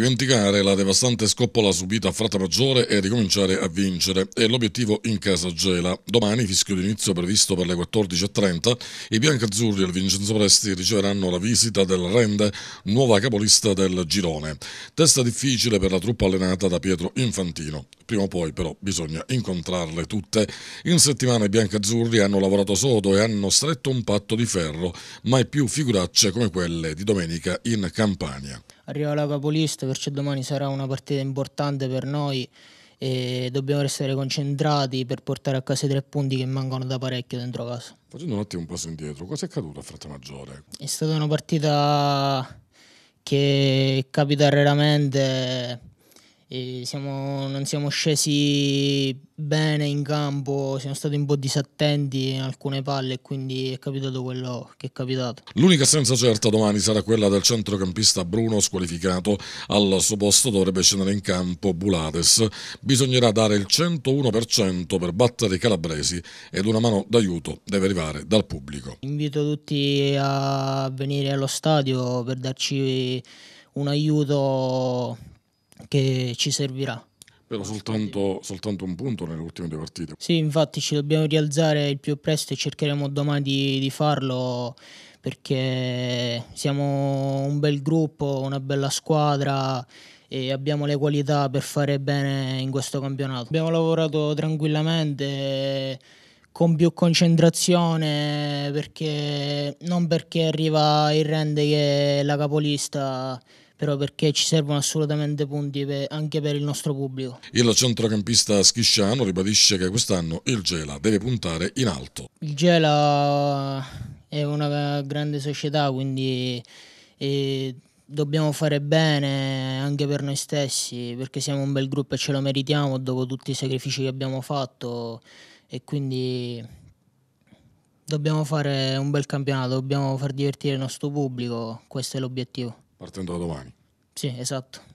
dimenticare la devastante scoppola subita a Frata Maggiore e ricominciare a vincere. È l'obiettivo in casa Gela. Domani, fischio d'inizio previsto per le 14.30, i biancazzurri il Vincenzo Presti riceveranno la visita del Rende, nuova capolista del girone. Testa difficile per la truppa allenata da Pietro Infantino. Prima o poi però bisogna incontrarle tutte. In settimana i biancazzurri hanno lavorato sodo e hanno stretto un patto di ferro, mai più figuracce come quelle di domenica in Campania. Arriva la capolista, perciò domani sarà una partita importante per noi e dobbiamo restare concentrati per portare a casa i tre punti che mancano da parecchio dentro casa. Facendo un attimo un passo indietro, cosa è accaduto a Frattamaggiore? È stata una partita che capita raramente siamo, non siamo scesi bene in campo, siamo stati un po' disattenti in alcune palle e quindi è capitato quello che è capitato. L'unica senza certa domani sarà quella del centrocampista Bruno squalificato, al suo posto dovrebbe scendere in campo Bulades. Bisognerà dare il 101% per battere i calabresi ed una mano d'aiuto deve arrivare dal pubblico. Invito tutti a venire allo stadio per darci un aiuto che ci servirà. Però soltanto, soltanto, un punto nelle ultime due partite. Sì, infatti ci dobbiamo rialzare il più presto e cercheremo domani di, di farlo perché siamo un bel gruppo, una bella squadra e abbiamo le qualità per fare bene in questo campionato. Abbiamo lavorato tranquillamente con più concentrazione perché non perché arriva il rende che è la capolista però perché ci servono assolutamente punti per, anche per il nostro pubblico. Il centrocampista Schisciano ribadisce che quest'anno il Gela deve puntare in alto. Il Gela è una grande società, quindi dobbiamo fare bene anche per noi stessi, perché siamo un bel gruppo e ce lo meritiamo dopo tutti i sacrifici che abbiamo fatto e quindi dobbiamo fare un bel campionato, dobbiamo far divertire il nostro pubblico, questo è l'obiettivo partendo da domani. Sì, esatto.